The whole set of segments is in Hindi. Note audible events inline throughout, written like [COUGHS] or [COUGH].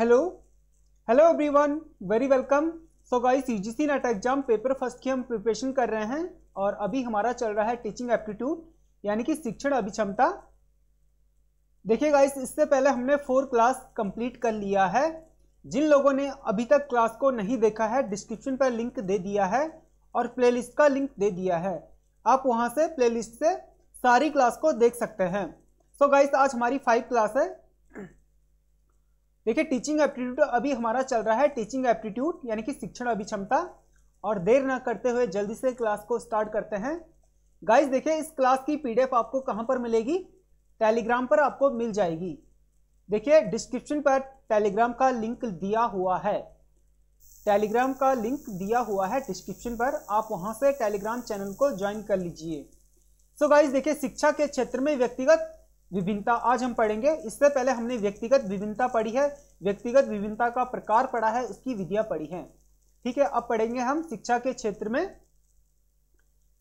hello hello everyone very welcome so guys UGC NET exam paper first की हम प्रिपरेशन कर रहे हैं और अभी हमारा चल रहा है टीचिंग एप्टीट्यूड यानी कि शिक्षण अभिक्षमता देखिए गाइस इससे पहले हमने फोर क्लास कंप्लीट कर लिया है जिन लोगों ने अभी तक क्लास को नहीं देखा है डिस्क्रिप्शन पर लिंक दे दिया है और प्ले का लिंक दे दिया है आप वहाँ से प्ले से सारी क्लास को देख सकते हैं सो so गाइस आज हमारी फाइव क्लास है देखिए टीचिंग एप्टीट्यूड अभी हमारा चल रहा है टीचिंग एप्टीट्यूड यानी कि शिक्षण अभिक्षमता और देर ना करते हुए जल्दी से क्लास को स्टार्ट करते हैं गाइज देखिए इस क्लास की पीडीएफ आपको कहां पर मिलेगी टेलीग्राम पर आपको मिल जाएगी देखिए डिस्क्रिप्शन पर टेलीग्राम का लिंक दिया हुआ है टेलीग्राम का लिंक दिया हुआ है डिस्क्रिप्शन पर आप वहां से टेलीग्राम चैनल को ज्वाइन कर लीजिए सो गाइज देखिए शिक्षा के क्षेत्र में व्यक्तिगत विभिन्नता आज हम पढ़ेंगे इससे पहले हमने व्यक्तिगत विभिन्नता पढ़ी है व्यक्तिगत विभिन्नता का प्रकार पढ़ा है उसकी विधियां पढ़ी हैं ठीक है अब पढ़ेंगे हम शिक्षा के क्षेत्र में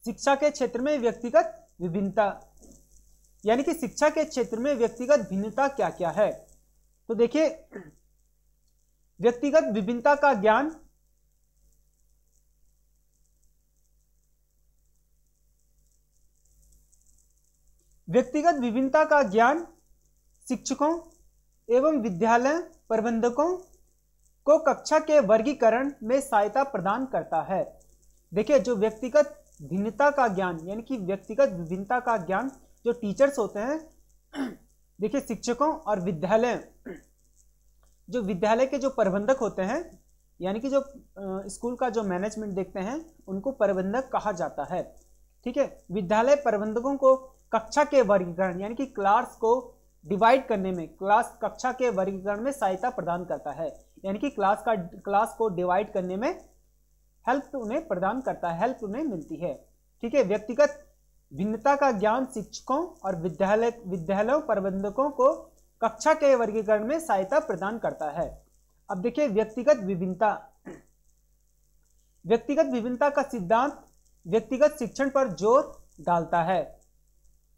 शिक्षा के क्षेत्र में व्यक्तिगत विभिन्नता यानी कि शिक्षा के क्षेत्र में व्यक्तिगत भिन्नता क्या क्या है तो देखिए व्यक्तिगत विभिन्नता का ज्ञान व्यक्तिगत विभिन्नता का ज्ञान शिक्षकों एवं विद्यालय प्रबंधकों को कक्षा के वर्गीकरण में सहायता प्रदान करता है देखिए जो व्यक्तिगत भिन्नता का ज्ञान यानी कि व्यक्तिगत विभिन्नता का ज्ञान जो टीचर्स होते हैं देखिए शिक्षकों और विद्यालय जो विद्यालय के जो प्रबंधक होते हैं यानी कि जो स्कूल का जो मैनेजमेंट देखते हैं उनको प्रबंधक कहा जाता है ठीक है विद्यालय प्रबंधकों को कक्षा के वर्गीकरण यानी कि क्लास को डिवाइड करने में क्लास कक्षा के वर्गीकरण में सहायता प्रदान करता है यानी कि क्लास का क्लास को डिवाइड करने में हेल्प उन्हें प्रदान करता है हेल्प उन्हें मिलती है ठीक है व्यक्तिगत भिन्नता का ज्ञान शिक्षकों और विद्यालय विद्यालयों प्रबंधकों को कक्षा के वर्गीकरण में सहायता प्रदान करता है अब देखिए व्यक्तिगत विभिन्नता व्यक्तिगत विभिन्नता का सिद्धांत व्यक्तिगत शिक्षण पर जोर डालता है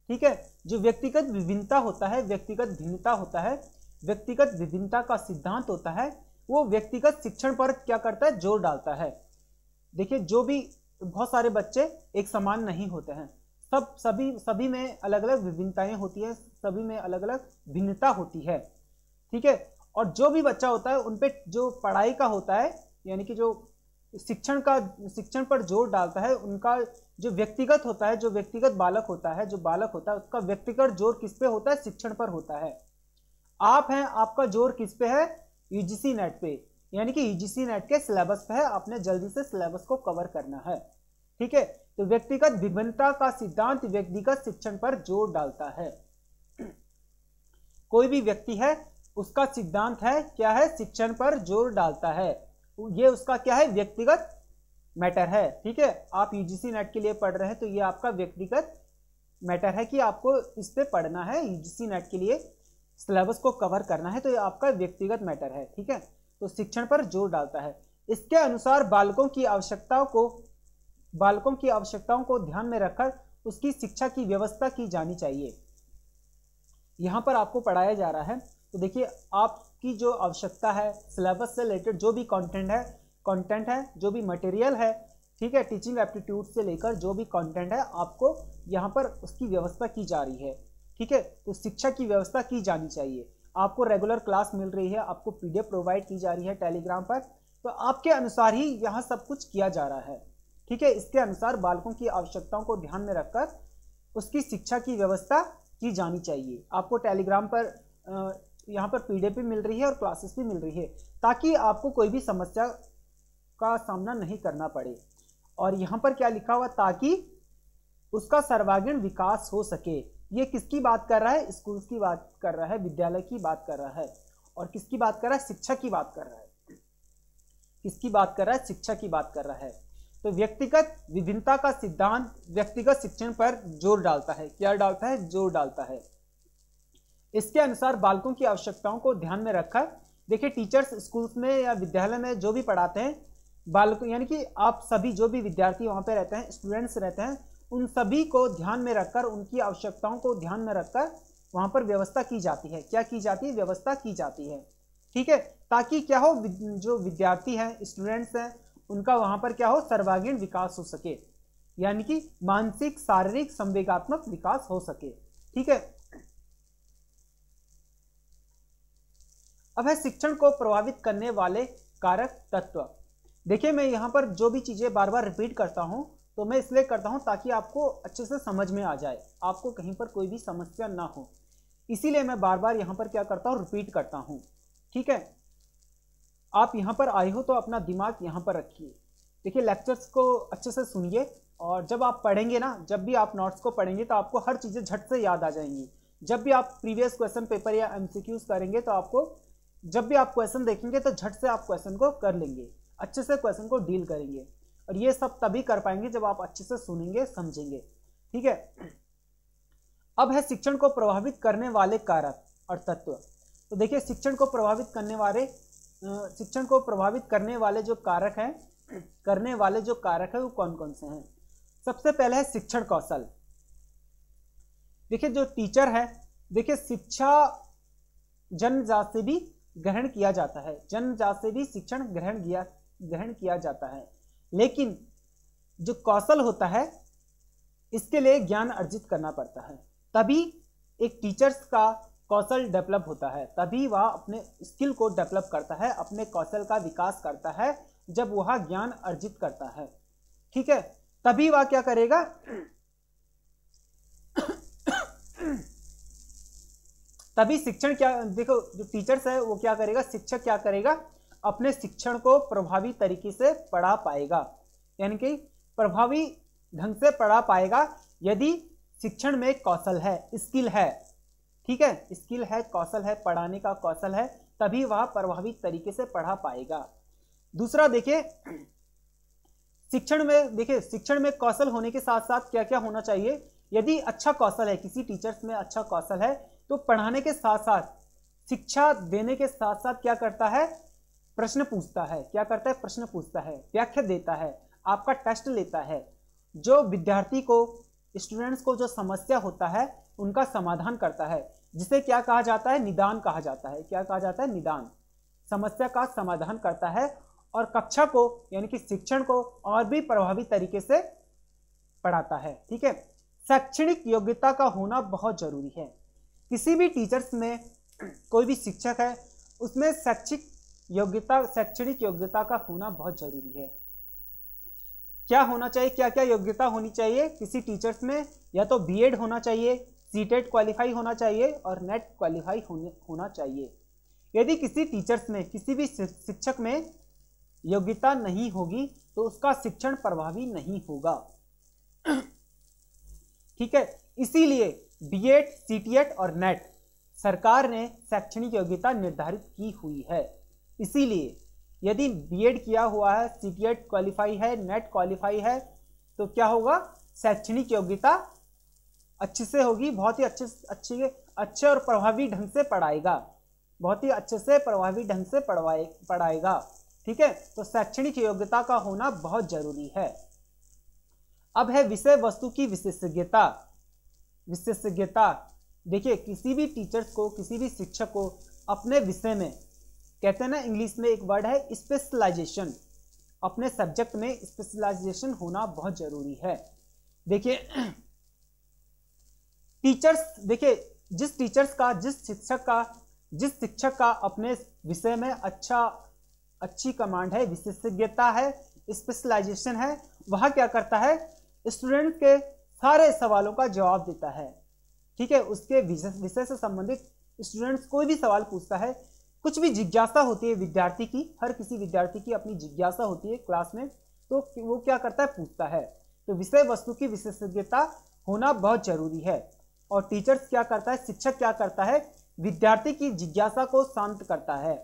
ठीक है जो व्यक्तिगत विभिन्नता होता है व्यक्तिगत भिन्नता होता है व्यक्तिगत विभिन्नता का सिद्धांत होता है वो व्यक्तिगत शिक्षण पर क्या करता है जोर डालता है देखिए जो भी बहुत सारे बच्चे एक समान नहीं होते हैं सब सभी सभी में अलग अलग विभिन्नताएं होती है सभी में अलग अलग भिन्नता होती है ठीक है और जो भी बच्चा होता है उनपे जो पढ़ाई का होता है यानी कि जो शिक्षण का शिक्षण पर जोर डालता है उनका जो व्यक्तिगत होता है जो व्यक्तिगत बालक होता है जो बालक होता है उसका व्यक्तिगत जोर किस पे होता है शिक्षण पर होता है आप हैं आपका जोर किस पे है यूजीसी नेट पे यानी कि यूजीसी नेट के सिलेबस पे है आपने जल्दी से सिलेबस को कवर करना है ठीक है तो व्यक्तिगत विभिन्नता का सिद्धांत व्यक्तिगत शिक्षण पर जोर डालता है कोई भी व्यक्ति है उसका सिद्धांत है क्या है शिक्षण पर जोर डालता है तो ये उसका क्या है व्यक्तिगत मैटर है ठीक है आप यूजीसी e नेट के लिए पढ़ रहे हैं तो ये आपका व्यक्तिगत मैटर है कि आपको इस पर पढ़ना है यूजीसी e नेट के लिए सिलेबस को कवर करना है तो ये आपका व्यक्तिगत मैटर है ठीक है तो शिक्षण पर जोर डालता है इसके अनुसार बालकों की आवश्यकताओं को बालकों की आवश्यकताओं को ध्यान में रखकर उसकी शिक्षा की व्यवस्था की जानी चाहिए यहाँ पर आपको पढ़ाया जा रहा है तो देखिए आप की जो आवश्यकता है सिलेबस से रिलेटेड जो भी कंटेंट है कंटेंट है जो भी मटेरियल है ठीक है टीचिंग एप्टीट्यूड से लेकर जो भी कंटेंट है आपको यहाँ पर उसकी व्यवस्था की जा रही है ठीक है तो शिक्षा की व्यवस्था की जानी चाहिए आपको रेगुलर क्लास मिल रही है आपको पी प्रोवाइड की जा रही है टेलीग्राम पर तो आपके अनुसार ही यहाँ सब कुछ किया जा रहा है ठीक है इसके अनुसार बालकों की आवश्यकताओं को ध्यान में रखकर उसकी शिक्षा की व्यवस्था की जानी चाहिए आपको टेलीग्राम पर यहाँ पर पीडीएफ भी मिल रही है और क्लासेस भी मिल रही है ताकि आपको कोई भी समस्या का सामना नहीं करना पड़े और यहाँ पर क्या लिखा हुआ ताकि उसका सर्वांगीण विकास हो सके ये किसकी बात कर रहा है स्कूल की बात कर रहा है विद्यालय की बात कर रहा है और किसकी बात कर रहा है शिक्षा की बात कर रहा है किसकी बात कर रहा है शिक्षा की बात कर रहा है तो व्यक्तिगत विभिन्नता का सिद्धांत व्यक्तिगत शिक्षण पर जोर डालता है क्या डालता है जोर डालता है इसके अनुसार बालकों की आवश्यकताओं को ध्यान में रखकर देखिए टीचर्स स्कूल्स में या विद्यालय में जो भी पढ़ाते हैं बालकों यानी कि आप सभी जो भी विद्यार्थी वहाँ पर रहते हैं स्टूडेंट्स रहते हैं उन सभी को ध्यान में रखकर उनकी आवश्यकताओं को ध्यान में रखकर वहाँ पर व्यवस्था की जाती है क्या की जाती है व्यवस्था की जाती है ठीक है ताकि क्या हो जो विद्यार्थी हैं स्टूडेंट्स हैं उनका वहाँ पर क्या हो सर्वागीण विकास हो सके यानी कि मानसिक शारीरिक संवेगात्मक विकास हो सके ठीक है अब है शिक्षण को प्रभावित करने वाले कारक तत्व देखिए मैं यहाँ पर जो भी चीज़ें बार बार रिपीट करता हूँ तो मैं इसलिए करता हूँ ताकि आपको अच्छे से समझ में आ जाए आपको कहीं पर कोई भी समस्या ना हो इसीलिए मैं बार बार यहाँ पर क्या करता हूँ रिपीट करता हूँ ठीक है आप यहाँ पर आए हो तो अपना दिमाग यहाँ पर रखिए देखिए लेक्चर्स को अच्छे से सुनिए और जब आप पढ़ेंगे ना जब भी आप नोट्स को पढ़ेंगे तो आपको हर चीज़ें झट से याद आ जाएंगी जब भी आप प्रीवियस क्वेश्चन पेपर या एम करेंगे तो आपको जब भी आप क्वेश्चन देखेंगे तो झट से आप क्वेश्चन को कर लेंगे अच्छे से क्वेश्चन को डील करेंगे और ये सब तभी कर पाएंगे जब आप अच्छे से सुनेंगे समझेंगे ठीक है अब है शिक्षण को प्रभावित करने वाले कारक और तत्व तो देखिए शिक्षण को प्रभावित करने वाले शिक्षण को प्रभावित करने वाले जो कारक हैं करने वाले जो कारक हैं वो कौन कौन से हैं सबसे पहले है शिक्षण कौशल देखिए जो टीचर है देखिए शिक्षा जनजाति भी ग्रहण किया जाता है जन्मजात से भी शिक्षण ग्रहण किया ग्रहण किया जाता है लेकिन जो कौशल होता है इसके लिए ज्ञान अर्जित करना पड़ता है तभी एक टीचर्स का कौशल डेवलप होता है तभी वह अपने स्किल को डेवलप करता है अपने कौशल का विकास करता है जब वह ज्ञान अर्जित करता है ठीक है तभी वह क्या करेगा तभी शिक्षण क्या देखो जो टीचर्स है वो क्या करेगा शिक्षक क्या करेगा अपने शिक्षण को प्रभावी तरीके से पढ़ा पाएगा यानी कि प्रभावी ढंग से पढ़ा पाएगा यदि शिक्षण में कौशल है स्किल है ठीक है स्किल है कौशल है पढ़ाने का कौशल है तभी वह प्रभावी तरीके से पढ़ा पाएगा दूसरा देखिए शिक्षण में देखिए शिक्षण में कौशल होने के साथ साथ क्या क्या होना चाहिए यदि अच्छा कौशल है किसी टीचर्स में अच्छा कौशल है तो पढ़ाने के साथ साथ शिक्षा देने के साथ साथ क्या करता है प्रश्न पूछता है क्या करता है प्रश्न पूछता है व्याख्या देता है आपका टेस्ट लेता है जो विद्यार्थी को स्टूडेंट्स को जो समस्या होता है उनका समाधान करता है जिसे क्या कहा जाता है निदान कहा जाता है क्या कहा जाता है निदान समस्या का समाधान करता है और कक्षा को यानी कि शिक्षण को और भी प्रभावी तरीके से पढ़ाता है ठीक है शैक्षणिक योग्यता का होना बहुत जरूरी है किसी भी टीचर्स में कोई भी शिक्षक है उसमें शैक्षिक योग्यता शैक्षणिक योग्यता का होना बहुत ज़रूरी है क्या होना चाहिए क्या क्या योग्यता होनी चाहिए किसी टीचर्स में या तो बीएड होना चाहिए सी टेट क्वालिफाई होना चाहिए और नेट क्वालिफाई होना चाहिए यदि किसी टीचर्स में किसी भी शिक्षक में योग्यता नहीं होगी तो उसका शिक्षण प्रभावी नहीं होगा ठीक है इसीलिए बीएड सीटीएट और नेट सरकार ने शैक्षणिक योग्यता निर्धारित की हुई है इसीलिए यदि बीएड किया हुआ है सीटीएट क्वालिफाई है नेट क्वालिफाई है तो क्या होगा शैक्षणिक योग्यता अच्छे से होगी बहुत ही अच्छे अच्छे अच्छे और प्रभावी ढंग से पढ़ाएगा बहुत ही अच्छे से प्रभावी ढंग से पढ़वाए पढ़ाएगा ठीक है तो शैक्षणिक योग्यता का होना बहुत जरूरी है अब है विषय वस्तु की विशेषज्ञता विशेषज्ञता देखिए किसी भी टीचर्स को किसी भी शिक्षक को अपने विषय में कहते हैं ना इंग्लिश में एक वर्ड है स्पेशलाइजेशन अपने सब्जेक्ट में स्पेशलाइजेशन होना बहुत ज़रूरी है देखिए टीचर्स [CLEARS THROAT] देखिए जिस टीचर्स का जिस शिक्षक का जिस शिक्षक का अपने विषय में अच्छा अच्छी कमांड है विशेषज्ञता है स्पेशलाइजेशन है वह क्या करता है स्टूडेंट के सारे सवालों का जवाब देता है ठीक है उसके विषय से संबंधित स्टूडेंट्स कोई भी सवाल पूछता है कुछ भी जिज्ञासा होती है विद्यार्थी की हर किसी विद्यार्थी की अपनी जिज्ञासा होती है क्लास में तो वो क्या करता है पूछता है तो विषय वस्तु की विशेषज्ञता होना बहुत जरूरी है और टीचर्स क्या करता है शिक्षक क्या करता है विद्यार्थी की जिज्ञासा को शांत करता है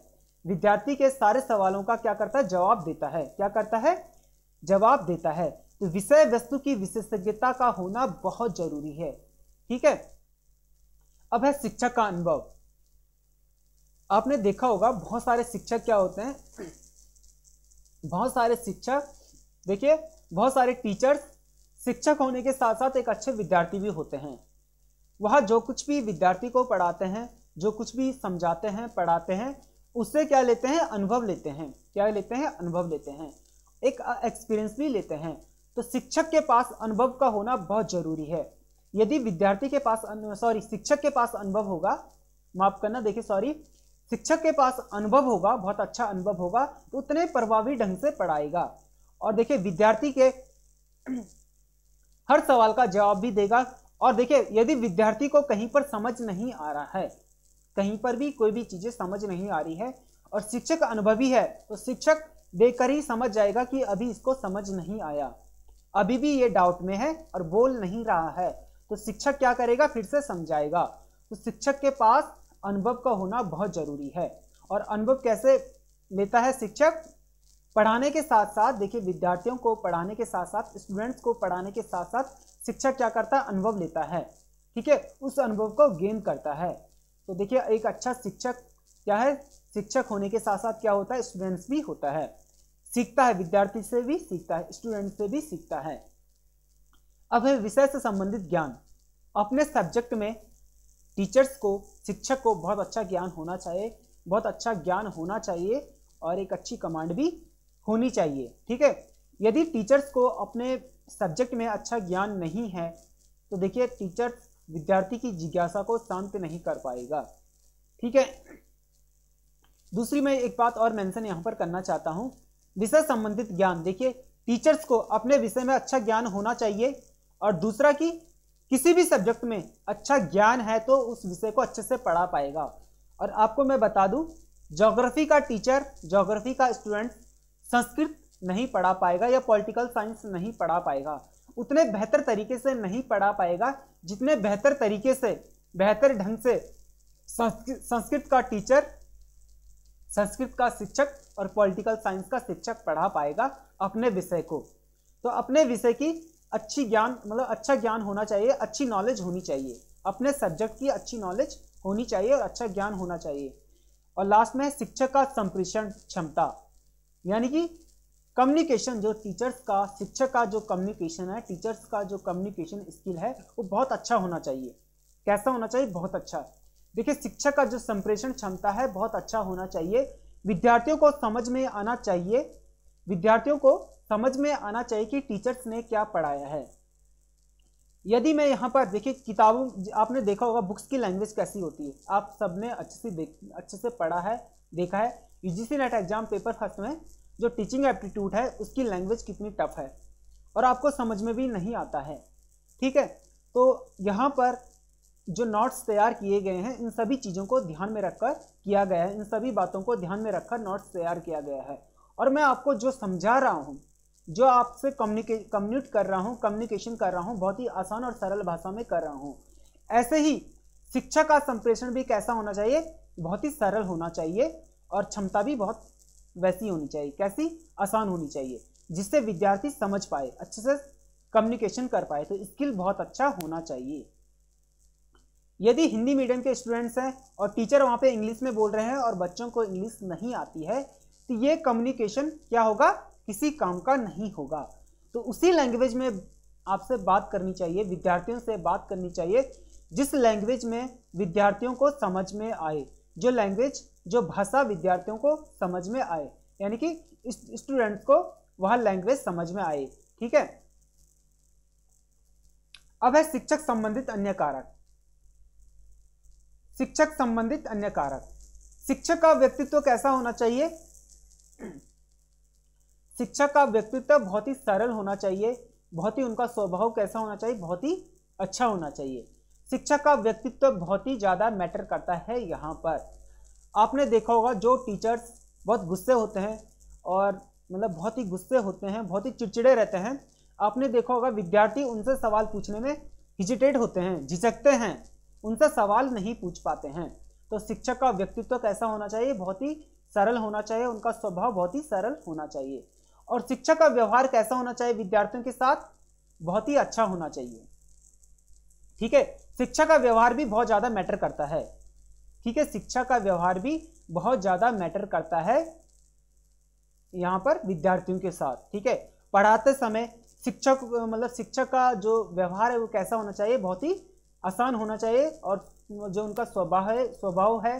विद्यार्थी के सारे सवालों का क्या करता है जवाब देता है क्या करता है जवाब देता है विषय वस्तु की विशेषज्ञता का होना बहुत जरूरी है ठीक है अब है शिक्षक का अनुभव आपने देखा होगा बहुत सारे शिक्षक क्या होते हैं बहुत सारे शिक्षक देखिए बहुत सारे टीचर्स शिक्षक होने के साथ साथ एक अच्छे विद्यार्थी भी होते हैं वह जो कुछ भी विद्यार्थी को पढ़ाते हैं जो कुछ भी समझाते हैं पढ़ाते हैं उससे क्या लेते हैं अनुभव लेते हैं क्या लेते हैं अनुभव लेते हैं एक एक्सपीरियंस भी लेते हैं तो शिक्षक के पास अनुभव का होना बहुत जरूरी है यदि विद्यार्थी के पास सॉरी शिक्षक के पास अनुभव होगा माफ करना देखिए सॉरी शिक्षक के पास अनुभव होगा बहुत अच्छा अनुभव होगा तो उतने प्रभावी ढंग से पढ़ाएगा और देखिए विद्यार्थी के हर सवाल का जवाब भी देगा और देखिए यदि विद्यार्थी को कहीं पर समझ नहीं आ रहा है कहीं पर भी कोई भी चीज़ें समझ नहीं आ रही है और शिक्षक अनुभवी है तो शिक्षक देखकर ही समझ जाएगा कि अभी इसको समझ नहीं आया अभी भी ये डाउट में है और बोल नहीं रहा है तो शिक्षक क्या करेगा फिर से समझाएगा तो शिक्षक के पास अनुभव का होना बहुत जरूरी है और अनुभव कैसे लेता है शिक्षक पढ़ाने के साथ साथ देखिए विद्यार्थियों को पढ़ाने के साथ साथ स्टूडेंट्स को पढ़ाने के साथ साथ शिक्षक क्या करता है अनुभव लेता है ठीक है उस अनुभव को गेन करता है तो देखिए एक अच्छा शिक्षक क्या है शिक्षक होने के साथ साथ क्या होता है स्टूडेंट्स भी होता है सीखता है विद्यार्थी से भी सीखता है स्टूडेंट से भी सीखता है अब है विषय से संबंधित ज्ञान अपने सब्जेक्ट में टीचर्स को शिक्षक को बहुत अच्छा ज्ञान होना चाहिए बहुत अच्छा ज्ञान होना चाहिए और एक अच्छी कमांड भी होनी चाहिए ठीक है यदि टीचर्स को अपने सब्जेक्ट में अच्छा ज्ञान नहीं है तो देखिए टीचर्स विद्यार्थी की जिज्ञासा को शांत नहीं कर पाएगा ठीक है दूसरी मैं एक बात और मेंशन यहाँ पर करना चाहता हूँ विषय संबंधित ज्ञान देखिए टीचर्स को अपने विषय में अच्छा ज्ञान होना चाहिए और दूसरा कि किसी भी सब्जेक्ट में अच्छा ज्ञान है तो उस विषय को अच्छे से पढ़ा पाएगा और आपको मैं बता दूं जोग्राफी का टीचर जोग्राफी का स्टूडेंट संस्कृत नहीं पढ़ा पाएगा या पॉलिटिकल साइंस नहीं पढ़ा पाएगा उतने बेहतर तरीके से नहीं पढ़ा पाएगा जितने बेहतर तरीके से बेहतर ढंग से संस्कृत का टीचर संस्कृत का शिक्षक और पॉलिटिकल साइंस का शिक्षक पढ़ा पाएगा अपने विषय को तो अपने विषय की अच्छी ज्ञान मतलब अच्छा ज्ञान होना चाहिए अच्छी नॉलेज होनी चाहिए अपने सब्जेक्ट की अच्छी नॉलेज होनी चाहिए और अच्छा ज्ञान होना चाहिए और लास्ट में शिक्षक का संप्रेषण क्षमता यानी कि कम्युनिकेशन जो टीचर्स का शिक्षक का जो कम्युनिकेशन है टीचर्स का जो कम्युनिकेशन स्किल है वो बहुत अच्छा होना चाहिए कैसा होना चाहिए बहुत अच्छा देखिए शिक्षक का जो संप्रेषण क्षमता है बहुत अच्छा होना चाहिए विद्यार्थियों को समझ में आना चाहिए विद्यार्थियों को समझ में आना चाहिए कि टीचर्स ने क्या पढ़ाया है यदि मैं यहाँ पर देखिए किताबों आपने देखा होगा बुक्स की लैंग्वेज कैसी होती है आप सबने अच्छे से देख अच्छे से पढ़ा है देखा है U G NET exam paper first में जो टीचिंग एप्टीट्यूड है उसकी लैंग्वेज कितनी टफ है और आपको समझ में भी नहीं आता है ठीक है तो यहाँ पर जो नोट्स तैयार किए गए हैं इन सभी चीज़ों को ध्यान में रखकर किया गया है इन सभी बातों को ध्यान में रखकर नोट्स तैयार किया गया है और मैं आपको जो समझा रहा हूँ जो आपसे कम्युनिके कम्युनिट कर रहा हूँ कम्युनिकेशन कर रहा हूँ बहुत ही आसान और सरल भाषा में कर रहा हूँ ऐसे ही शिक्षा का संप्रेषण भी कैसा होना चाहिए बहुत ही सरल होना चाहिए और क्षमता भी बहुत वैसी होनी चाहिए कैसी आसान होनी चाहिए जिससे विद्यार्थी समझ पाए अच्छे से कम्युनिकेशन कर पाए तो स्किल बहुत अच्छा होना चाहिए यदि हिंदी मीडियम के स्टूडेंट्स हैं और टीचर वहाँ पे इंग्लिश में बोल रहे हैं और बच्चों को इंग्लिश नहीं आती है तो ये कम्युनिकेशन क्या होगा किसी काम का नहीं होगा तो उसी लैंग्वेज में आपसे बात करनी चाहिए विद्यार्थियों से बात करनी चाहिए जिस लैंग्वेज में विद्यार्थियों को समझ में आए जो लैंग्वेज जो भाषा विद्यार्थियों को समझ में आए यानी कि स्टूडेंट्स को वह लैंग्वेज समझ में आए ठीक है अब है शिक्षक संबंधित अन्य कारक शिक्षक संबंधित अन्य कारक शिक्षक का व्यक्तित्व कैसा होना चाहिए शिक्षक का व्यक्तित्व बहुत ही सरल होना चाहिए बहुत ही उनका स्वभाव कैसा होना चाहिए बहुत ही अच्छा होना चाहिए शिक्षक का व्यक्तित्व बहुत ही ज़्यादा मैटर करता है यहाँ पर आपने देखा होगा जो टीचर्स बहुत गुस्से होते हैं और मतलब बहुत ही गुस्से होते हैं बहुत ही चिड़चिड़े रहते हैं आपने देखा होगा विद्यार्थी उनसे सवाल पूछने में हिजिटेट होते हैं झिझकते हैं उनसे सवाल नहीं पूछ पाते हैं तो शिक्षक का व्यक्तित्व कैसा होना चाहिए बहुत ही सरल होना चाहिए उनका स्वभाव बहुत ही सरल होना चाहिए और शिक्षक का व्यवहार कैसा होना चाहिए विद्यार्थियों के साथ बहुत ही अच्छा होना चाहिए ठीक है शिक्षा का व्यवहार भी बहुत ज़्यादा मैटर करता है ठीक है शिक्षा का व्यवहार भी बहुत ज़्यादा मैटर करता है यहाँ पर विद्यार्थियों के साथ ठीक है पढ़ाते समय शिक्षक मतलब शिक्षक का जो व्यवहार है वो कैसा होना चाहिए बहुत ही आसान होना चाहिए और जो उनका स्वभाव है स्वभाव है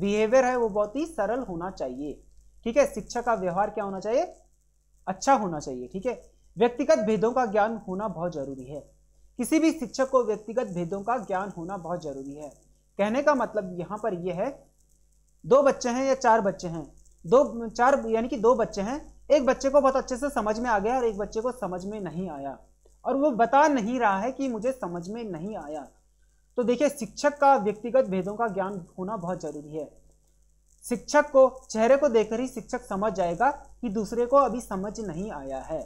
बिहेवियर है वो बहुत ही सरल होना चाहिए ठीक है शिक्षा का व्यवहार क्या होना चाहिए अच्छा होना चाहिए ठीक है व्यक्तिगत भेदों का ज्ञान होना बहुत जरूरी है किसी भी शिक्षक को व्यक्तिगत भेदों का ज्ञान होना बहुत जरूरी है कहने का मतलब यहाँ पर यह है दो बच्चे हैं या चार बच्चे हैं दो चार यानी कि दो बच्चे हैं एक बच्चे को बहुत अच्छे से समझ में आ गया और एक बच्चे को समझ में नहीं आया और वो बता नहीं रहा है कि मुझे समझ में नहीं आया तो देखिए शिक्षक का व्यक्तिगत भेदों का ज्ञान होना बहुत जरूरी है शिक्षक को चेहरे को देखकर ही शिक्षक समझ जाएगा कि दूसरे को अभी समझ नहीं आया है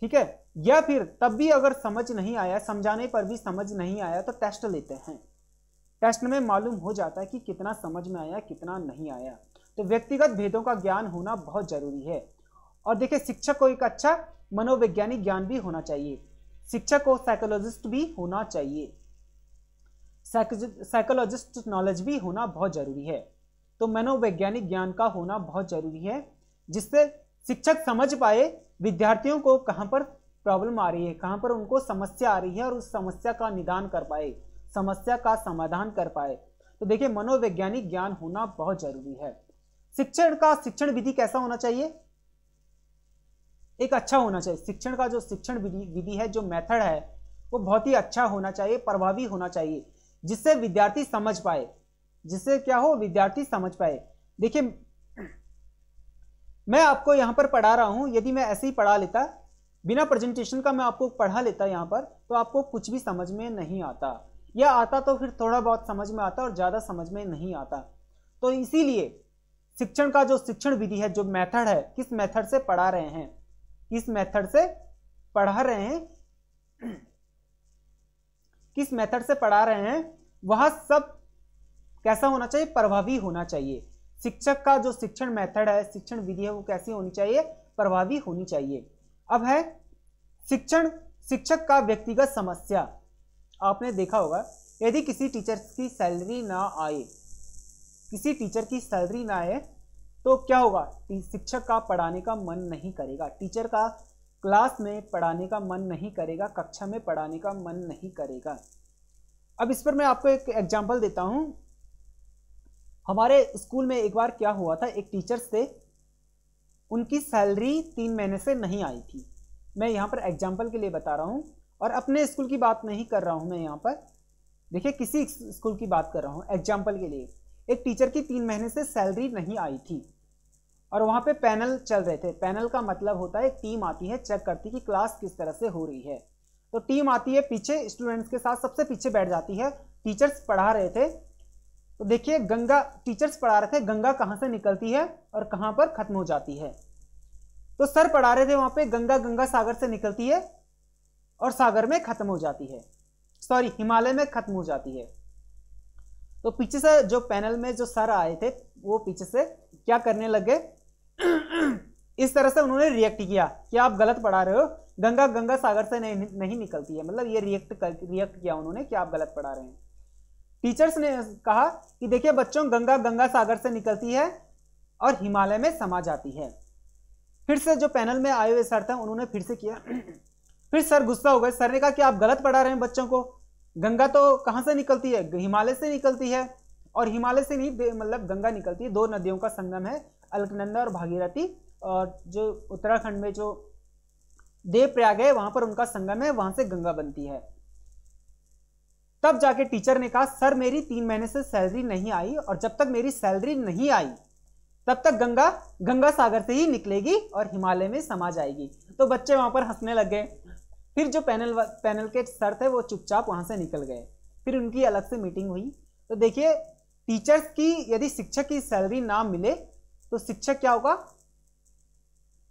ठीक है या फिर तब भी अगर समझ नहीं आया समझाने पर भी समझ नहीं आया तो टेस्ट लेते हैं टेस्ट में मालूम हो जाता है कि कितना समझ में आया कितना नहीं आया तो व्यक्तिगत भेदों का ज्ञान होना बहुत जरूरी है और देखिए शिक्षक को एक अच्छा मनोवैज्ञानिक ज्ञान भी होना चाहिए शिक्षक को साइकोलॉजिस्ट भी होना चाहिए साइकोलॉजिस्ट नॉलेज भी होना बहुत ज़रूरी है तो मनोवैज्ञानिक ज्ञान का होना बहुत ज़रूरी है जिससे शिक्षक समझ पाए विद्यार्थियों को कहाँ पर प्रॉब्लम आ रही है कहाँ पर उनको समस्या आ रही है और उस समस्या का निदान कर पाए समस्या का समाधान कर पाए तो देखिए मनोवैज्ञानिक ज्ञान होना बहुत ज़रूरी है शिक्षण का शिक्षण विधि कैसा होना चाहिए एक अच्छा होना चाहिए शिक्षण का जो शिक्षण विधि है जो मेथड है वो बहुत ही अच्छा होना चाहिए प्रभावी होना चाहिए जिससे विद्यार्थी समझ पाए जिससे क्या हो विद्यार्थी समझ पाए देखिए मैं आपको यहां पर पढ़ा रहा हूं यदि मैं ऐसे ही पढ़ा लेता बिना प्रेजेंटेशन का मैं आपको पढ़ा लेता यहाँ पर तो आपको कुछ भी समझ में नहीं आता या आता तो फिर थोड़ा बहुत समझ में आता और ज़्यादा समझ में नहीं आता तो इसीलिए शिक्षण का जो शिक्षण विधि है जो मेथड है किस मेथड से पढ़ा रहे हैं किस मेथड से पढ़ा रहे हैं किस मेथड से पढ़ा रहे हैं वह सब कैसा होना चाहिए प्रभावी होना चाहिए शिक्षक का जो शिक्षण मेथड है शिक्षण विधि है वो कैसी होनी चाहिए प्रभावी होनी चाहिए अब है शिक्षण शिक्षक का व्यक्तिगत समस्या आपने देखा होगा यदि किसी टीचर की सैलरी ना आए किसी टीचर की सैलरी ना आए तो क्या होगा शिक्षक का पढ़ाने का मन नहीं करेगा टीचर का क्लास में पढ़ाने का मन नहीं करेगा कक्षा में पढ़ाने का मन नहीं करेगा अब इस पर मैं आपको एक एग्जाम्पल देता हूँ हमारे स्कूल में एक बार क्या हुआ था एक टीचर से उनकी सैलरी तीन महीने से नहीं आई थी मैं यहाँ पर एग्जाम्पल के लिए बता रहा हूँ और अपने स्कूल की बात नहीं कर रहा हूँ मैं यहाँ पर देखिए किसी स्कूल की बात कर रहा हूँ एग्जाम्पल के लिए एक टीचर की तीन महीने से सैलरी नहीं आई थी और वहाँ पे पैनल चल रहे थे पैनल का मतलब होता है टीम आती है चेक करती कि क्लास किस तरह से हो रही है तो टीम आती है पीछे स्टूडेंट्स के साथ सबसे पीछे बैठ जाती है टीचर्स पढ़ा रहे थे तो देखिए गंगा टीचर्स पढ़ा रहे थे गंगा कहाँ से निकलती है और कहाँ पर ख़त्म हो जाती है तो सर पढ़ा रहे थे वहाँ पे गंगा गंगा सागर से निकलती है और सागर में ख़त्म हो जाती है सॉरी हिमालय में ख़त्म हो जाती है तो पीछे से जो पैनल में जो सर आए थे वो पीछे से क्या करने लगे इस तरह से उन्होंने रिएक्ट किया कि आप गलत पढ़ा रहे हो गंगा गंगा सागर से नहीं नहीं निकलती है मतलब ये रिएक्ट कर रिएक्ट किया उन्होंने कि आप गलत पढ़ा रहे हैं टीचर्स ने कहा कि देखिए बच्चों गंगा गंगा सागर से निकलती है और हिमालय में समा जाती है फिर से जो पैनल में आए हुए सर थे उन्होंने फिर से किया फिर सर गुस्सा हो गए सर ने कहा कि आप गलत पढ़ा रहे हैं बच्चों को गंगा तो कहाँ से निकलती है हिमालय से निकलती है और हिमालय से नहीं मतलब गंगा निकलती है दो नदियों का संगम है अलकनंदा और भागीरथी और जो उत्तराखंड में जो देवप्रयाग है वहां पर उनका संगम है वहां से गंगा बनती है तब जाके टीचर ने कहा सर मेरी तीन महीने से सैलरी नहीं आई और जब तक मेरी सैलरी नहीं आई तब तक गंगा गंगा सागर से ही निकलेगी और हिमालय में समा जाएगी तो बच्चे वहां पर हंसने लग गए फिर जो पैनल पैनल के सर थे वो चुपचाप वहां से निकल गए फिर उनकी अलग से मीटिंग हुई तो देखिए टीचर्स की यदि शिक्षक की सैलरी ना मिले तो शिक्षक क्या होगा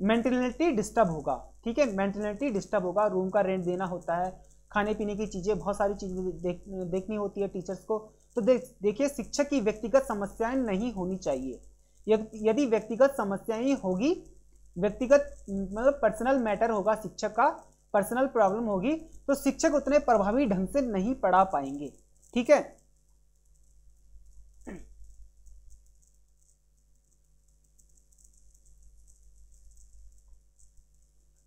मेंटेलिटी डिस्टर्ब होगा ठीक है मेंटेलिटी डिस्टर्ब होगा रूम का रेंट देना होता है खाने पीने की चीज़ें बहुत सारी चीज़ें देख देखनी होती है टीचर्स को तो दे, देखिए शिक्षक की व्यक्तिगत समस्याएं नहीं होनी चाहिए यदि व्यक्तिगत समस्याएं होगी व्यक्तिगत मतलब पर्सनल मैटर होगा शिक्षक का पर्सनल प्रॉब्लम होगी तो शिक्षक उतने प्रभावी ढंग से नहीं पढ़ा पाएंगे ठीक है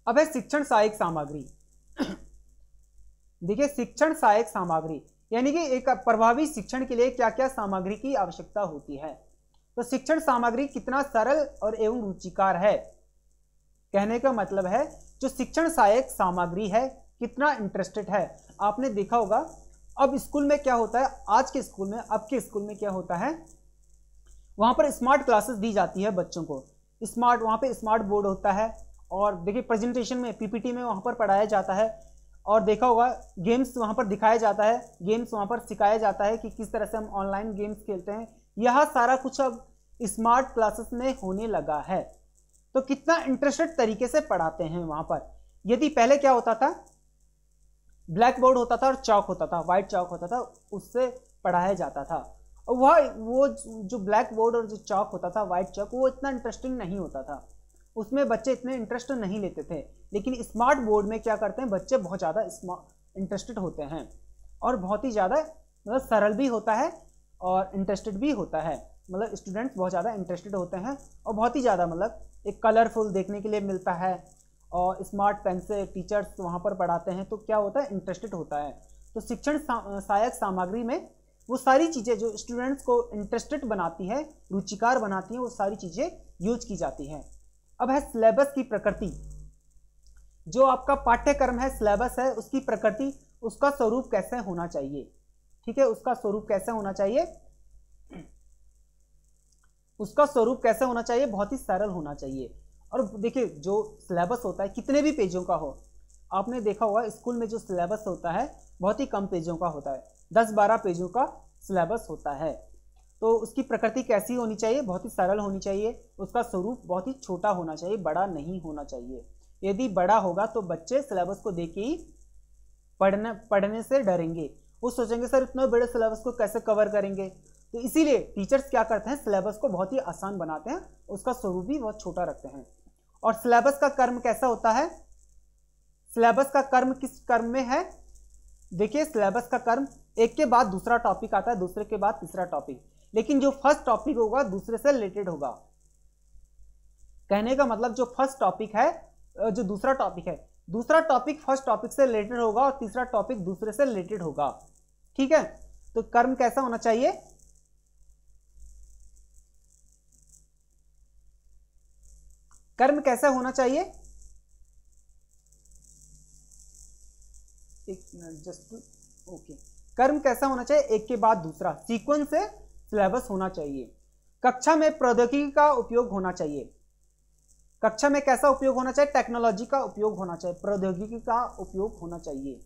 अब है शिक्षण सहायक सामग्री देखिए शिक्षण सहायक सामग्री यानी कि एक प्रभावी शिक्षण के लिए क्या क्या सामग्री की आवश्यकता होती है तो शिक्षण सामग्री कितना सरल और एवं रुचिकार है कहने का मतलब है जो शिक्षण सहायक सामग्री है कितना इंटरेस्टेड है आपने देखा होगा अब स्कूल में क्या होता है आज के स्कूल में अब के स्कूल में क्या होता है वहां पर स्मार्ट क्लासेस दी जाती है बच्चों को स्मार्ट वहां पे स्मार्ट बोर्ड होता है और देखिए प्रेजेंटेशन में पीपीटी में वहाँ पर पढ़ाया जाता है और देखा होगा गेम्स वहाँ पर दिखाया जाता है गेम्स वहाँ पर सिखाया जाता है कि किस तरह से हम ऑनलाइन गेम्स खेलते हैं यह सारा कुछ अब स्मार्ट क्लासेस में होने लगा है तो कितना इंटरेस्टेड तरीके से पढ़ाते हैं वहाँ पर यदि पहले क्या होता था ब्लैक बोर्ड होता था और चौक होता था वाइट चौक होता था उससे पढ़ाया जाता था और वह वो जो ब्लैक बोर्ड और जो चौक होता था वाइट चौक वो इतना इंटरेस्टिंग नहीं होता था उसमें बच्चे इतने इंटरेस्ट नहीं लेते थे लेकिन स्मार्ट बोर्ड में क्या करते हैं बच्चे बहुत ज़्यादा इंटरेस्टेड होते हैं और बहुत ही ज़्यादा मतलब सरल भी होता है और इंटरेस्टेड भी होता है मतलब स्टूडेंट्स बहुत ज़्यादा इंटरेस्टेड होते हैं और बहुत ही ज़्यादा मतलब एक कलरफुल देखने के लिए मिलता है और स्मार्ट पेन से टीचर्स वहाँ पर पढ़ाते हैं तो क्या होता है इंटरेस्टेड होता है तो शिक्षण सा, सहायक सामग्री में वो सारी चीज़ें जो स्टूडेंट्स को इंटरेस्टेड बनाती है रुचिकार बनाती हैं वो सारी चीज़ें यूज की जाती हैं अब है सिलेबस की प्रकृति जो आपका पाठ्यक्रम है सिलेबस है उसकी प्रकृति उसका स्वरूप कैसे होना चाहिए ठीक है उसका स्वरूप कैसे होना चाहिए उसका स्वरूप कैसे होना चाहिए बहुत ही सरल होना चाहिए और देखिए जो सिलेबस होता है कितने भी पेजों का हो आपने देखा होगा स्कूल में जो सिलेबस होता है बहुत ही कम पेजों का होता है दस बारह पेजों का सिलेबस होता है तो उसकी प्रकृति कैसी होनी चाहिए बहुत ही सरल होनी चाहिए उसका स्वरूप बहुत ही छोटा होना चाहिए बड़ा नहीं होना चाहिए यदि बड़ा होगा तो बच्चे सिलेबस को देख के ही पढ़ने पढ़ने से डरेंगे वो सोचेंगे सर इतने बड़े सिलेबस को कैसे कवर करेंगे तो इसीलिए टीचर्स क्या करते हैं सिलेबस को बहुत ही आसान बनाते हैं उसका स्वरूप भी बहुत छोटा रखते हैं और सिलेबस का कर्म कैसा होता है सिलेबस का कर्म किस कर्म में है देखिए सिलेबस का कर्म एक के बाद दूसरा टॉपिक आता है दूसरे के बाद तीसरा टॉपिक लेकिन जो फर्स्ट टॉपिक होगा दूसरे से रिलेटेड होगा कहने का मतलब जो फर्स्ट टॉपिक है जो दूसरा टॉपिक है दूसरा टॉपिक फर्स्ट टॉपिक से रिलेटेड होगा और तीसरा टॉपिक दूसरे से रिलेटेड होगा ठीक है तो कर्म कैसा होना चाहिए कर्म कैसा होना चाहिए एक मिनट जस्ट ओके कर्म कैसा होना चाहिए एक के बाद दूसरा सीक्वेंस है सिलेबस होना चाहिए कक्षा में प्रौद्योगिकी का उपयोग होना चाहिए कक्षा में कैसा उपयोग होना चाहिए टेक्नोलॉजी का उपयोग होना चाहिए प्रौद्योगिकी का उपयोग होना चाहिए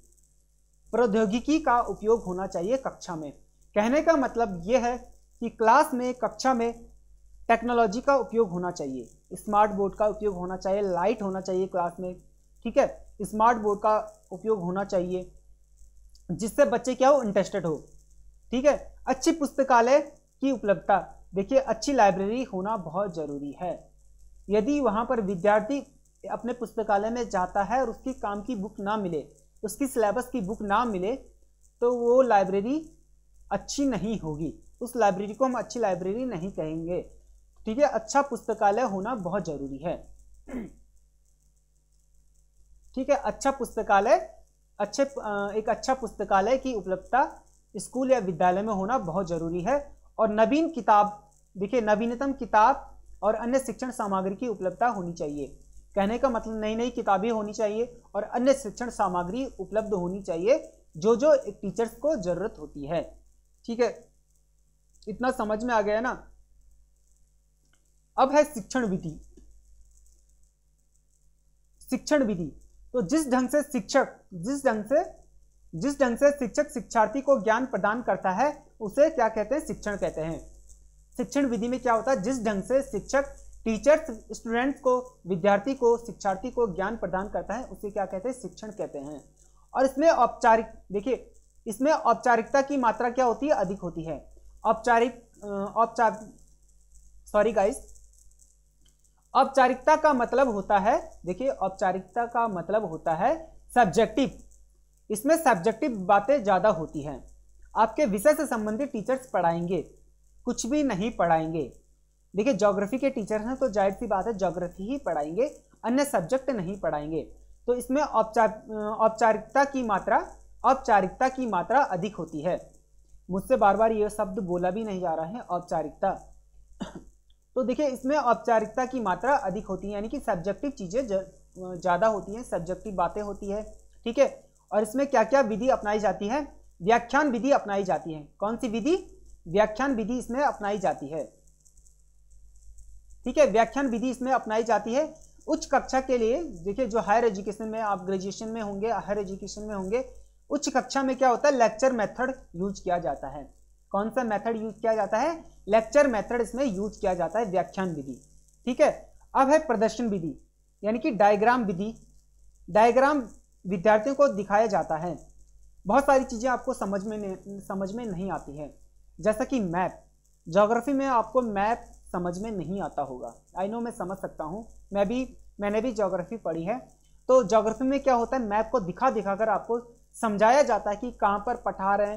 प्रौद्योगिकी का उपयोग होना चाहिए कक्षा में कहने का मतलब यह है कि क्लास में कक्षा में टेक्नोलॉजी का उपयोग होना चाहिए स्मार्ट बोर्ड का उपयोग होना चाहिए लाइट होना चाहिए क्लास में ठीक है स्मार्ट बोर्ड का उपयोग होना चाहिए जिससे बच्चे क्या हो इंटरेस्टेड हो ठीक है अच्छी पुस्तकालय की उपलब्धता देखिए अच्छी लाइब्रेरी होना बहुत ज़रूरी है यदि वहाँ पर विद्यार्थी अपने पुस्तकालय में जाता है और उसकी काम की बुक ना मिले उसकी सिलेबस की बुक ना मिले तो वो लाइब्रेरी अच्छी नहीं होगी उस लाइब्रेरी को हम अच्छी लाइब्रेरी नहीं कहेंगे ठीक है अच्छा पुस्तकालय होना बहुत ज़रूरी है ठीक है अच्छा पुस्तकालय अच्छे एक अच्छा पुस्तकालय की उपलब्धता स्कूल या विद्यालय में होना बहुत ज़रूरी है और नवीन किताब देखिए नवीनतम किताब और अन्य शिक्षण सामग्री की उपलब्धता होनी चाहिए कहने का मतलब नई नई किताबें होनी चाहिए और अन्य शिक्षण सामग्री उपलब्ध होनी चाहिए जो जो टीचर्स को ज़रूरत होती है ठीक है इतना समझ में आ गया ना अब है शिक्षण विधि शिक्षण विधि तो जिस ढंग से शिक्षक जिस ढंग से जिस ढंग से शिक्षक शिक्षार्थी को ज्ञान प्रदान करता है उसे क्या कहते हैं शिक्षण कहते हैं शिक्षण विधि में क्या होता है जिस ढंग से शिक्षक टीचर्स स्टूडेंट्स को विद्यार्थी को शिक्षार्थी को ज्ञान प्रदान करता है उसे क्या कहते हैं शिक्षण कहते हैं और इसमें औपचारिक देखिए इसमें औपचारिकता की मात्रा क्या होती है अधिक होती है औपचारिक औपचार सॉरी गाइस औपचारिकता का मतलब होता है देखिए औपचारिकता का मतलब होता है सब्जेक्टिव इसमें सब्जेक्टिव बातें ज़्यादा होती हैं आपके विषय से संबंधित टीचर्स पढ़ाएंगे कुछ भी नहीं पढ़ाएंगे देखिए ज्योग्राफी के टीचर हैं तो जाहिर सी बात है ज्योग्राफी ही पढ़ाएंगे अन्य सब्जेक्ट नहीं पढ़ाएंगे तो इसमें औपचार औपचारिकता की मात्रा औपचारिकता की मात्रा अधिक होती है मुझसे बार बार ये शब्द बोला भी नहीं जा रहा है औपचारिकता [COUGHS] तो देखिए इसमें औपचारिकता की मात्रा अधिक होती है यानी कि सब्जेक्टिव चीज़ें ज़्यादा होती हैं सब्जेक्टिव बातें होती है ठीक है और इसमें क्या क्या विधि अपनाई जाती है व्याख्यान विधि अपनाई जाती है कौन सी विधि व्याख्यान विधि इसमें अपनाई जाती है ठीक है व्याख्यान विधि इसमें अपनाई जाती है उच्च कक्षा के लिए देखिए जो हायर एजुकेशन में आप ग्रेजुएशन में होंगे हायर एजुकेशन में होंगे उच्च कक्षा में क्या होता है लेक्चर मेथड यूज किया जाता है कौन सा मेथड यूज किया जाता है लेक्चर मेथड इसमें यूज किया जाता है व्याख्यान विधि ठीक है अब है प्रदर्शन विधि यानी कि डायग्राम विधि डायग्राम विद्यार्थियों को दिखाया जाता है बहुत सारी चीज़ें आपको समझ में समझ में नहीं आती है जैसा कि मैप जोग्राफी में आपको मैप समझ में नहीं आता होगा आई नो मैं समझ सकता हूँ मैं भी मैंने भी जोग्राफी पढ़ी है तो जोग्राफी में क्या होता है मैप को दिखा दिखा कर आपको समझाया जाता है कि कहाँ पर पठार है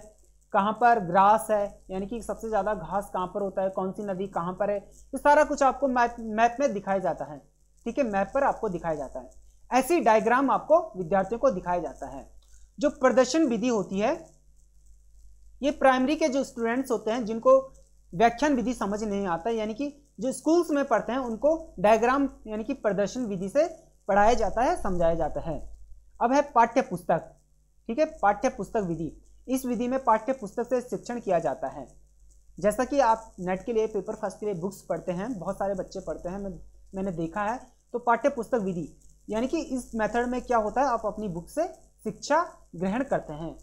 कहाँ पर ग्रास है यानी कि सबसे ज़्यादा घास कहाँ पर होता है कौन सी नदी कहाँ पर है ये सारा कुछ आपको मैप मैप में दिखाया जाता है ठीक है मैप पर आपको दिखाया जाता है ऐसी डायग्राम आपको विद्यार्थियों को दिखाया जाता है जो प्रदर्शन विधि होती है ये प्राइमरी के जो स्टूडेंट्स होते हैं जिनको व्याख्यान विधि समझ नहीं आता यानी कि जो स्कूल्स में पढ़ते हैं उनको डायग्राम यानी कि प्रदर्शन विधि से पढ़ाया जाता है समझाया जाता है अब है पाठ्य पुस्तक ठीक है पाठ्य पुस्तक विधि इस विधि में पाठ्य पुस्तक से शिक्षण किया जाता है जैसा कि आप नेट के लिए पेपर फर्स्ट के लिए बुक्स पढ़ते हैं बहुत सारे बच्चे पढ़ते हैं मैं मैंने देखा है तो पाठ्य पुस्तक विधि यानी कि इस मेथड में क्या होता है आप अपनी बुक से शिक्षा ग्रहण करते हैं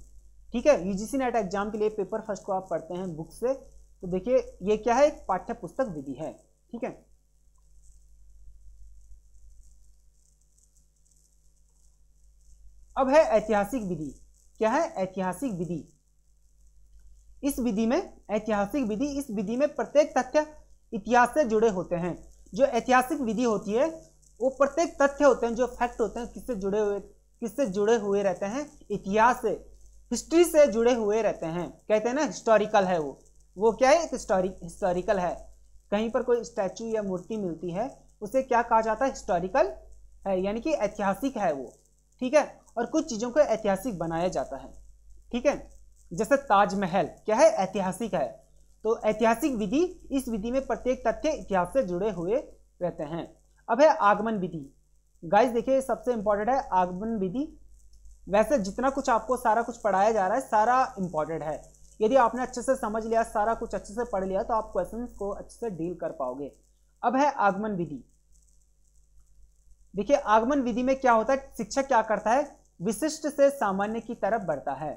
ठीक है यूजीसी नेट e एग्जाम के लिए पेपर फर्स्ट को आप पढ़ते हैं बुक से तो देखिए ये क्या है एक पाठ्य पुस्तक विधि है ठीक है अब है ऐतिहासिक विधि क्या है ऐतिहासिक विधि इस विधि में ऐतिहासिक विधि इस विधि में प्रत्येक तथ्य इतिहास से जुड़े होते हैं जो ऐतिहासिक विधि होती है वो प्रत्येक तथ्य होते हैं जो फैक्ट होते हैं किससे जुड़े हुए किससे जुड़े हुए रहते हैं इतिहास से हिस्ट्री से जुड़े हुए रहते हैं कहते हैं ना हिस्टोरिकल है वो वो क्या है एक हिस्टोरिकल है कहीं पर कोई स्टैचू या मूर्ति मिलती है उसे क्या कहा जाता है हिस्टोरिकल है यानी कि ऐतिहासिक है वो ठीक है और कुछ चीज़ों को ऐतिहासिक बनाया जाता है ठीक है जैसे ताजमहल क्या है ऐतिहासिक है तो ऐतिहासिक विधि इस विधि में प्रत्येक तथ्य इतिहास से जुड़े हुए रहते हैं अब है आगमन विधि गाइस देखिए सबसे इंपॉर्टेंट है आगमन विधि वैसे जितना कुछ आपको सारा कुछ पढ़ाया जा रहा है सारा इंपॉर्टेंट है यदि आपने अच्छे से समझ लिया सारा कुछ अच्छे से पढ़ लिया तो आप क्वेश्चन को अच्छे से डील कर पाओगे अब है आगमन विधि देखिए आगमन विधि में क्या होता है शिक्षक क्या करता है विशिष्ट से सामान्य की तरफ बढ़ता है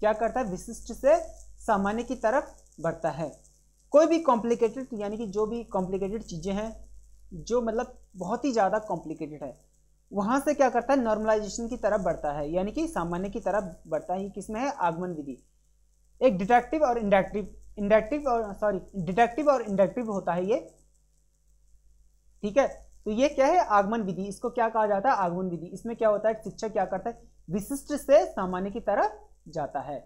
क्या करता है विशिष्ट से सामान्य की तरफ बढ़ता है कोई भी कॉम्प्लिकेटेड यानी कि जो भी कॉम्प्लिकेटेड चीज़ें हैं जो मतलब बहुत ही ज़्यादा कॉम्प्लिकेटेड है वहाँ से क्या करता है नॉर्मलाइजेशन की तरफ बढ़ता है यानी कि सामान्य की तरफ बढ़ता है किसमें है आगमन विधि एक डिटेक्टिव और इंडक्टिव इंडक्टिव और सॉरी डिटेक्टिव और इंडक्टिव होता है ये ठीक है तो ये क्या है आगमन विधि इसको क्या कहा जाता है आगमन विधि इसमें क्या होता है शिक्षक क्या करता है विशिष्ट से सामान्य की तरफ जाता है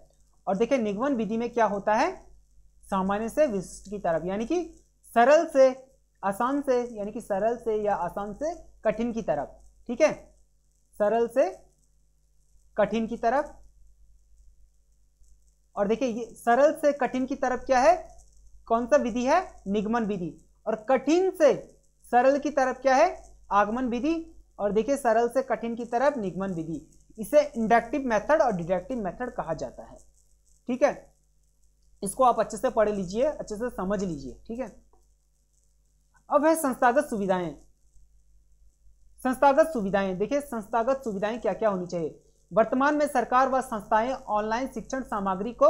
और देखिये निगमन विधि में क्या होता है सामान्य से विशिष्ट की तरफ यानी कि सरल से आसान से यानी कि सरल से या आसान से कठिन की तरफ ठीक है सरल से कठिन की तरफ और देखिए ये सरल से कठिन की तरफ क्या है कौन सा विधि है निगमन विधि और कठिन से सरल की तरफ क्या है आगमन विधि और देखिए सरल से कठिन की तरफ निगमन विधि इसे इंडक्टिव मेथड और डिडक्टिव मेथड कहा जाता है ठीक है इसको आप अच्छे से पढ़ लीजिए अच्छे से समझ लीजिए ठीक है अब है संस्थागत सुविधाएं संस्थागत सुविधाएं देखिए संस्थागत सुविधाएं क्या क्या होनी चाहिए वर्तमान में सरकार व संस्थाएं ऑनलाइन शिक्षण सामग्री को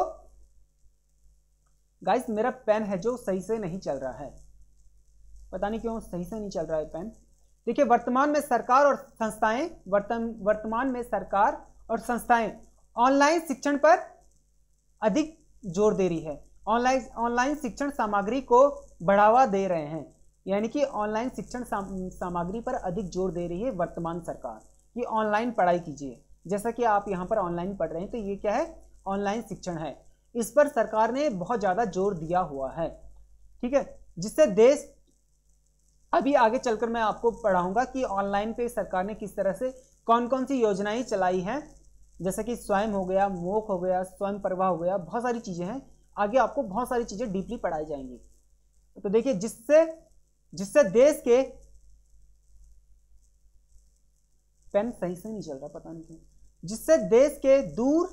गाइस मेरा पेन है जो सही से नहीं चल रहा है पता नहीं क्यों सही से नहीं चल रहा है पेन देखिए वर्तमान में सरकार और संस्थाएं वर्तमान में सरकार और संस्थाएं ऑनलाइन शिक्षण पर अधिक जोर दे रही है ऑनलाइन ऑनलाइन शिक्षण सामग्री को बढ़ावा दे रहे हैं यानी कि ऑनलाइन शिक्षण सामग्री पर अधिक जोर दे रही है वर्तमान सरकार कि ऑनलाइन पढ़ाई कीजिए जैसा कि आप यहाँ पर ऑनलाइन पढ़ रहे हैं तो ये क्या है ऑनलाइन शिक्षण है इस पर सरकार ने बहुत ज़्यादा जोर दिया हुआ है ठीक है जिससे देश अभी आगे चलकर मैं आपको पढ़ाऊंगा कि ऑनलाइन पे सरकार ने किस तरह से कौन कौन सी योजनाएं चलाई हैं जैसे कि स्वयं हो गया मोक हो गया स्वयं प्रवाह हो गया बहुत सारी चीज़ें हैं आगे आपको बहुत सारी चीज़ें डीपली पढ़ाई जाएंगी तो देखिए जिससे जिससे देश के पेन सही से नहीं चल रहा पता नहीं जिससे देश के दूर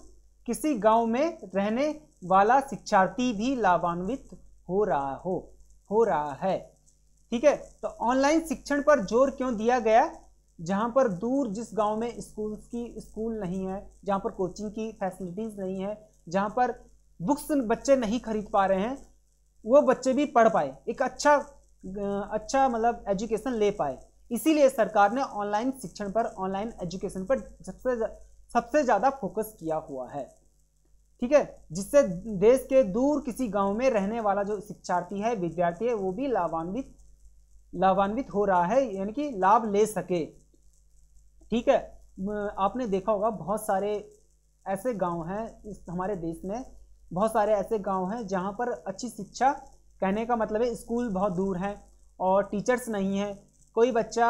किसी गांव में रहने वाला शिक्षार्थी भी लाभान्वित हो रहा हो हो रहा है ठीक है तो ऑनलाइन शिक्षण पर जोर क्यों दिया गया जहां पर दूर जिस गांव में स्कूल्स की स्कूल नहीं है जहां पर कोचिंग की फैसिलिटीज़ नहीं है जहां पर बुक्स बच्चे नहीं खरीद पा रहे हैं वो बच्चे भी पढ़ पाए एक अच्छा अच्छा मतलब एजुकेशन ले पाए इसीलिए सरकार ने ऑनलाइन शिक्षण पर ऑनलाइन एजुकेशन पर सबसे सबसे ज़्यादा फोकस किया हुआ है ठीक है जिससे देश के दूर किसी गांव में रहने वाला जो शिक्षार्थी है विद्यार्थी है वो भी लाभान्वित लाभान्वित हो रहा है यानी कि लाभ ले सके ठीक है आपने देखा होगा बहुत सारे ऐसे गांव हैं इस हमारे देश में बहुत सारे ऐसे गांव हैं जहां पर अच्छी शिक्षा कहने का मतलब है स्कूल बहुत दूर हैं और टीचर्स नहीं हैं कोई बच्चा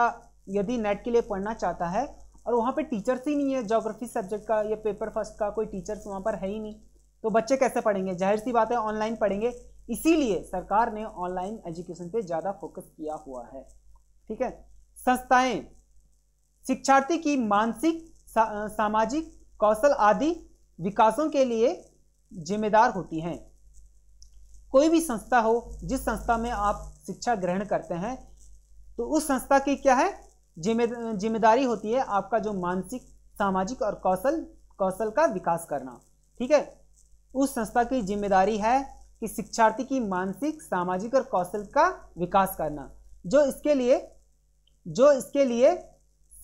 यदि नेट के लिए पढ़ना चाहता है और वहाँ पे टीचर्स ही नहीं है जोग्राफी सब्जेक्ट का या पेपर फर्स्ट का कोई टीचर्स वहाँ पर है ही नहीं तो बच्चे कैसे पढ़ेंगे जाहिर सी बात है ऑनलाइन पढ़ेंगे इसीलिए सरकार ने ऑनलाइन एजुकेशन पे ज़्यादा फोकस किया हुआ है ठीक है संस्थाएं शिक्षार्थी की मानसिक सा, सामाजिक कौशल आदि विकासों के लिए जिम्मेदार होती हैं कोई भी संस्था हो जिस संस्था में आप शिक्षा ग्रहण करते हैं तो उस संस्था की क्या है जिम्मे जिम्मेदारी होती है आपका जो मानसिक सामाजिक और कौशल कौशल का विकास करना ठीक है उस संस्था की जिम्मेदारी है कि शिक्षार्थी की मानसिक सामाजिक और कौशल का विकास करना जो इसके लिए जो इसके लिए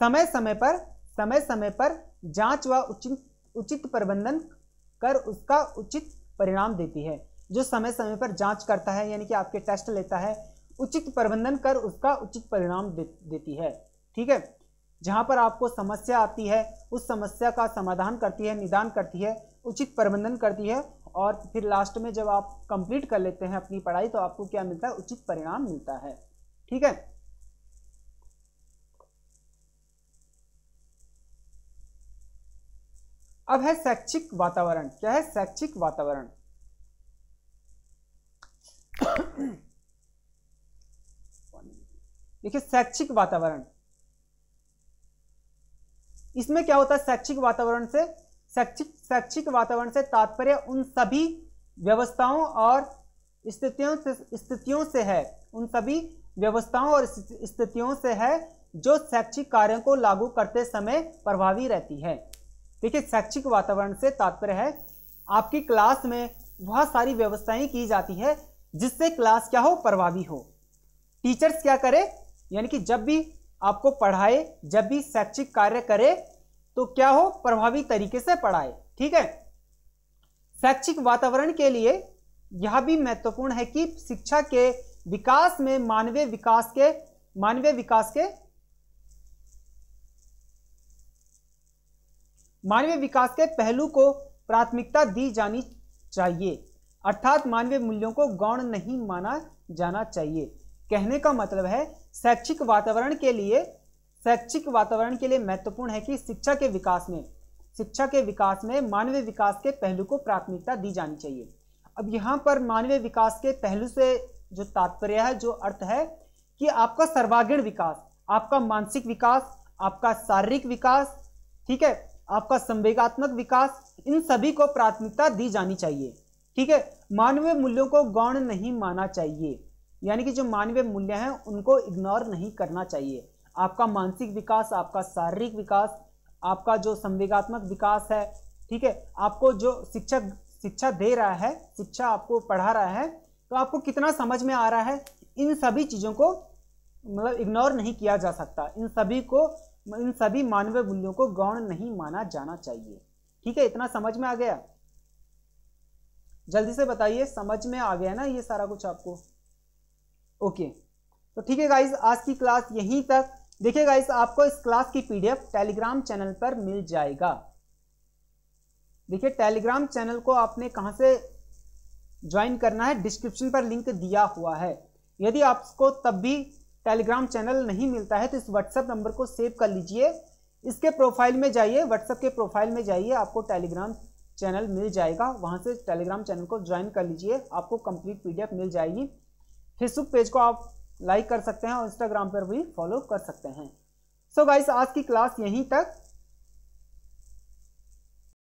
समय समय पर समय समय पर जांच व उचित उचित प्रबंधन कर उसका उचित परिणाम देती है जो समय समय पर जांच करता है यानी कि आपके टेस्ट लेता है उचित प्रबंधन कर उसका उचित परिणाम दे, देती है ठीक है जहाँ पर आपको समस्या आती है उस समस्या का समाधान करती है निदान करती है उचित प्रबंधन करती है और फिर लास्ट में जब आप कंप्लीट कर लेते हैं अपनी पढ़ाई तो आपको क्या मिलता है उचित परिणाम मिलता है ठीक है अब है शैक्षिक वातावरण क्या है शैक्षिक वातावरण देखिए शैक्षिक वातावरण इसमें क्या होता है शैक्षिक वातावरण से शैक्षिक शैक्षिक वातावरण से तात्पर्य उन सभी व्यवस्थाओं और स्थितियों से स्थितियों से है उन सभी व्यवस्थाओं और स्थितियों से है जो शैक्षिक कार्यों को लागू करते समय प्रभावी रहती है देखिए शैक्षिक वातावरण से तात्पर्य है आपकी क्लास में वह सारी व्यवस्थाएं की जाती है जिससे क्लास क्या हो प्रभावी हो टीचर्स क्या करे यानी कि जब भी आपको पढ़ाए जब भी शैक्षिक कार्य करे तो क्या हो प्रभावी तरीके से पढ़ाए ठीक है शैक्षिक वातावरण के लिए यह भी महत्वपूर्ण है कि शिक्षा के विकास में मानवीय विकास के मानवीय विकास के मानवीय विकास के पहलू को प्राथमिकता दी जानी चाहिए अर्थात मानवीय मूल्यों को गौण नहीं माना जाना चाहिए कहने का मतलब है शैक्षिक वातावरण के लिए शैक्षिक वातावरण के लिए महत्वपूर्ण है कि शिक्षा के विकास में शिक्षा के विकास में मानवीय विकास के पहलू को प्राथमिकता दी जानी चाहिए अब यहाँ पर मानवीय विकास के पहलू से जो तात्पर्य है जो अर्थ है कि आपका सर्वागीण विकास आपका मानसिक विकास आपका शारीरिक विकास ठीक है आपका संवेगात्मक विकास इन सभी को प्राथमिकता दी जानी चाहिए ठीक है मानवीय मूल्यों को गौण नहीं माना चाहिए यानी कि जो मानवीय मूल्य हैं उनको इग्नोर नहीं करना चाहिए आपका मानसिक विकास आपका शारीरिक विकास आपका जो संवेगात्मक विकास है ठीक है आपको जो शिक्षक शिक्षा दे रहा है शिक्षा आपको पढ़ा रहा है तो आपको कितना समझ में आ रहा है इन सभी चीज़ों को मतलब इग्नोर नहीं किया जा सकता इन सभी को इन सभी मानवीय मूल्यों को गौण नहीं माना जाना चाहिए ठीक है इतना समझ में आ गया जल्दी से बताइए समझ में आ गया ना ये सारा कुछ आपको ओके तो ठीक है गाइज आज की क्लास यहीं तक देखिए गाइज आपको इस क्लास की पीडीएफ टेलीग्राम चैनल पर मिल जाएगा देखिए टेलीग्राम चैनल को आपने कहां से ज्वाइन करना है डिस्क्रिप्शन पर लिंक दिया हुआ है यदि आपको तब भी टेलीग्राम चैनल नहीं मिलता है तो इस व्हाट्सएप नंबर को सेव कर लीजिए इसके प्रोफाइल में जाइए व्हाट्सएप के प्रोफाइल में जाइए आपको टेलीग्राम चैनल मिल जाएगा वहाँ से टेलीग्राम चैनल को ज्वाइन कर लीजिए आपको कंप्लीट पीडीएफ मिल जाएगी फेसबुक पेज को आप लाइक कर सकते हैं और इंस्टाग्राम पर भी फॉलो कर सकते हैं सो so गाइस आज की क्लास यहीं तक